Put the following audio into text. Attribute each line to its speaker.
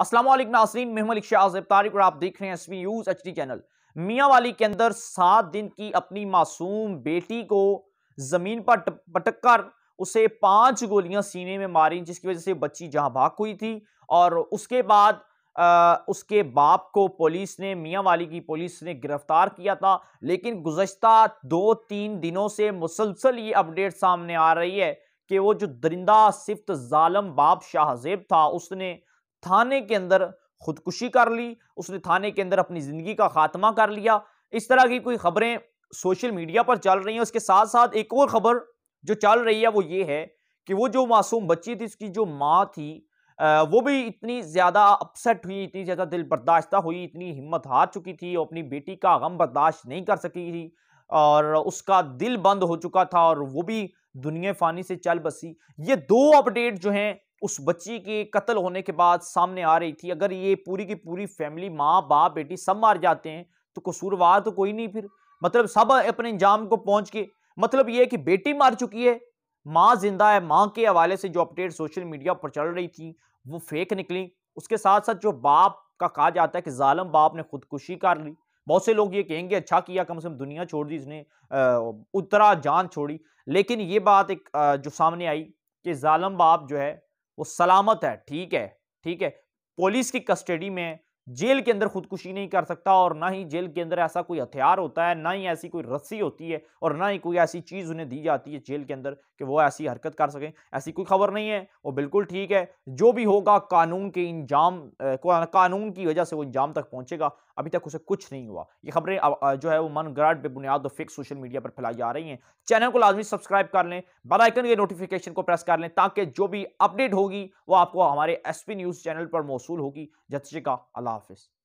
Speaker 1: असलम नासरीन महमल शाहब तारिक और आप देख रहे हैं एस न्यूज़ एच चैनल मियाँ वाली के अंदर सात दिन की अपनी मासूम बेटी को ज़मीन पर पटक कर उसे पांच गोलियां सीने में मारी जिसकी वजह से बच्ची जहां भाग हुई थी और उसके बाद आ, उसके बाप को पुलिस ने मियाँ वाली की पुलिस ने गिरफ्तार किया था लेकिन गुजशत दो तीन दिनों से मुसलसल ये अपडेट सामने आ रही है कि वो जो दरिंदा सिफ्त ालम बाप शाहजेब था उसने थाने के अंदर खुदकुशी कर ली उसने थाने के अंदर अपनी ज़िंदगी का खात्मा कर लिया इस तरह की कोई खबरें सोशल मीडिया पर चल रही हैं उसके साथ साथ एक और खबर जो चल रही है वो ये है कि वो जो मासूम बच्ची थी उसकी जो माँ थी वो भी इतनी ज़्यादा अपसेट हुई इतनी ज़्यादा दिल बर्दाश्त हुई इतनी हिम्मत हार चुकी थी और अपनी बेटी का गम बर्दाश्त नहीं कर सकी थी और उसका दिल बंद हो चुका था और वो भी दुनिया फ़ानी से चल बसी ये दो अपडेट जो हैं उस बच्ची के कत्ल होने के बाद सामने आ रही थी अगर ये पूरी की पूरी फैमिली माँ बाप बेटी सब मार जाते हैं तो कसूरवार तो कोई नहीं फिर मतलब सब अपने इंजाम को पहुंच के मतलब ये कि बेटी मार चुकी है माँ जिंदा है माँ के हवाले से जो अपडेट सोशल मीडिया पर चल रही थी वो फेक निकली उसके साथ साथ जो बाप का कहा जाता है कि जालम बाप ने खुदकुशी कर ली बहुत से लोग ये कहेंगे अच्छा किया कम से कम दुनिया छोड़ दी इसने उतरा जान छोड़ी लेकिन ये बात एक जो सामने आई कि जालम बाप जो है वो सलामत है ठीक है ठीक है पुलिस की कस्टडी में जेल के अंदर खुदकुशी नहीं कर सकता और ना ही जेल के अंदर ऐसा कोई हथियार होता है ना ही ऐसी कोई रस्सी होती है और ना ही कोई ऐसी चीज़ उन्हें दी जाती है जेल के अंदर कि वो ऐसी हरकत कर सकें ऐसी कोई खबर नहीं है वो बिल्कुल ठीक है जो भी होगा कानून के इंजाम कानून की वजह से वो इंजाम तक पहुंचेगा अभी तक उसे कुछ नहीं हुआ ये खबरें जो है वो मन गराट बेबुनियाद फेक सोशल मीडिया पर फैलाई जा रही हैं चैनल को लाजमी सब्सक्राइब कर लें बेलाइकन के नोटिफिकेशन को प्रेस कर लें ताकि जो भी अपडेट होगी वो आपको हमारे एस न्यूज़ चैनल पर मौसू होगी जत का अल्लाह office